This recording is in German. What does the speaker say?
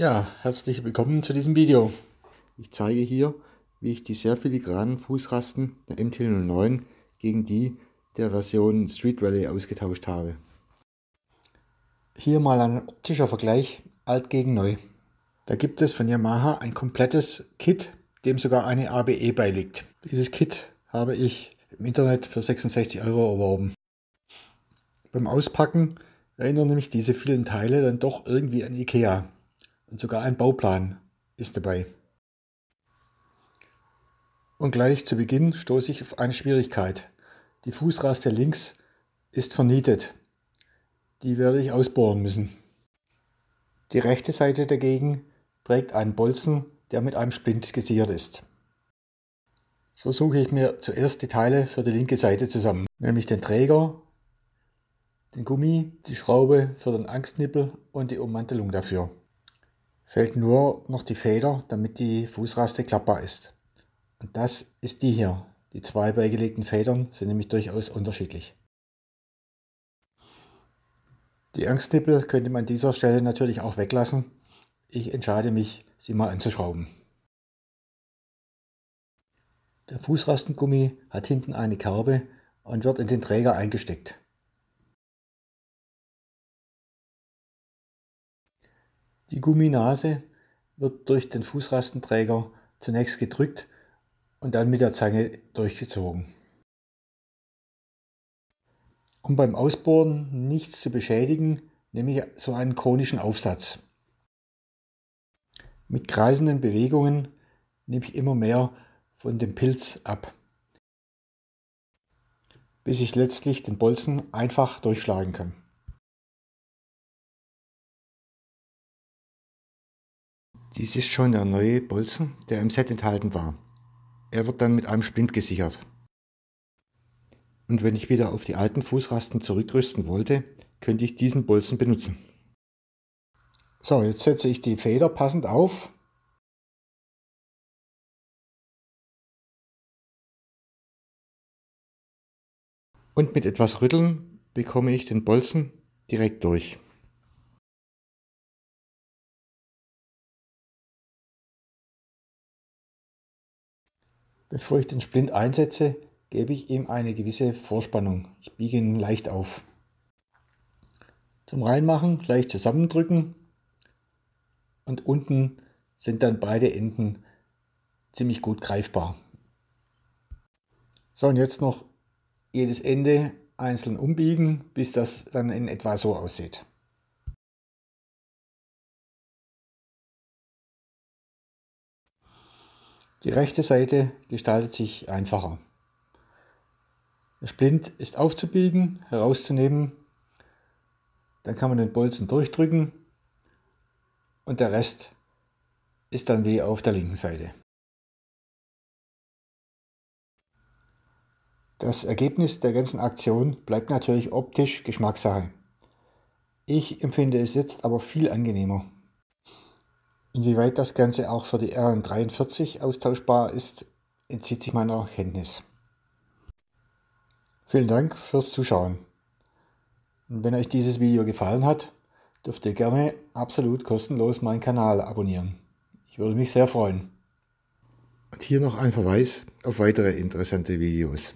Ja, herzlich willkommen zu diesem Video. Ich zeige hier, wie ich die sehr filigranen Fußrasten der MT-09 gegen die der Version Street Rally ausgetauscht habe. Hier mal ein optischer Vergleich, alt gegen neu. Da gibt es von Yamaha ein komplettes Kit, dem sogar eine ABE beiliegt. Dieses Kit habe ich im Internet für 66 Euro erworben. Beim Auspacken erinnern nämlich diese vielen Teile dann doch irgendwie an Ikea und sogar ein Bauplan ist dabei. Und gleich zu Beginn stoße ich auf eine Schwierigkeit. Die Fußraste links ist vernietet. Die werde ich ausbohren müssen. Die rechte Seite dagegen trägt einen Bolzen, der mit einem Splint gesiert ist. So suche ich mir zuerst die Teile für die linke Seite zusammen, nämlich den Träger, den Gummi, die Schraube für den Angstnippel und die Ummantelung dafür fällt nur noch die Feder, damit die Fußraste klappbar ist. Und das ist die hier. Die zwei beigelegten Federn sind nämlich durchaus unterschiedlich. Die Angstnippel könnte man an dieser Stelle natürlich auch weglassen. Ich entscheide mich, sie mal anzuschrauben. Der Fußrastengummi hat hinten eine Kerbe und wird in den Träger eingesteckt. Die Gumminase wird durch den Fußrastenträger zunächst gedrückt und dann mit der Zange durchgezogen. Um beim Ausbohren nichts zu beschädigen, nehme ich so einen konischen Aufsatz. Mit kreisenden Bewegungen nehme ich immer mehr von dem Pilz ab, bis ich letztlich den Bolzen einfach durchschlagen kann. Dies ist schon der neue Bolzen, der im Set enthalten war. Er wird dann mit einem Splint gesichert. Und wenn ich wieder auf die alten Fußrasten zurückrüsten wollte, könnte ich diesen Bolzen benutzen. So, jetzt setze ich die Feder passend auf. Und mit etwas Rütteln bekomme ich den Bolzen direkt durch. Bevor ich den Splint einsetze, gebe ich ihm eine gewisse Vorspannung. Ich biege ihn leicht auf. Zum Reinmachen leicht zusammendrücken und unten sind dann beide Enden ziemlich gut greifbar. So und jetzt noch jedes Ende einzeln umbiegen, bis das dann in etwa so aussieht. Die rechte Seite gestaltet sich einfacher. Der Splint ist aufzubiegen, herauszunehmen, dann kann man den Bolzen durchdrücken und der Rest ist dann wie auf der linken Seite. Das Ergebnis der ganzen Aktion bleibt natürlich optisch Geschmackssache. Ich empfinde es jetzt aber viel angenehmer. Inwieweit das Ganze auch für die RN43 austauschbar ist, entzieht sich meiner Kenntnis. Vielen Dank fürs Zuschauen. Und wenn euch dieses Video gefallen hat, dürft ihr gerne absolut kostenlos meinen Kanal abonnieren. Ich würde mich sehr freuen. Und hier noch ein Verweis auf weitere interessante Videos.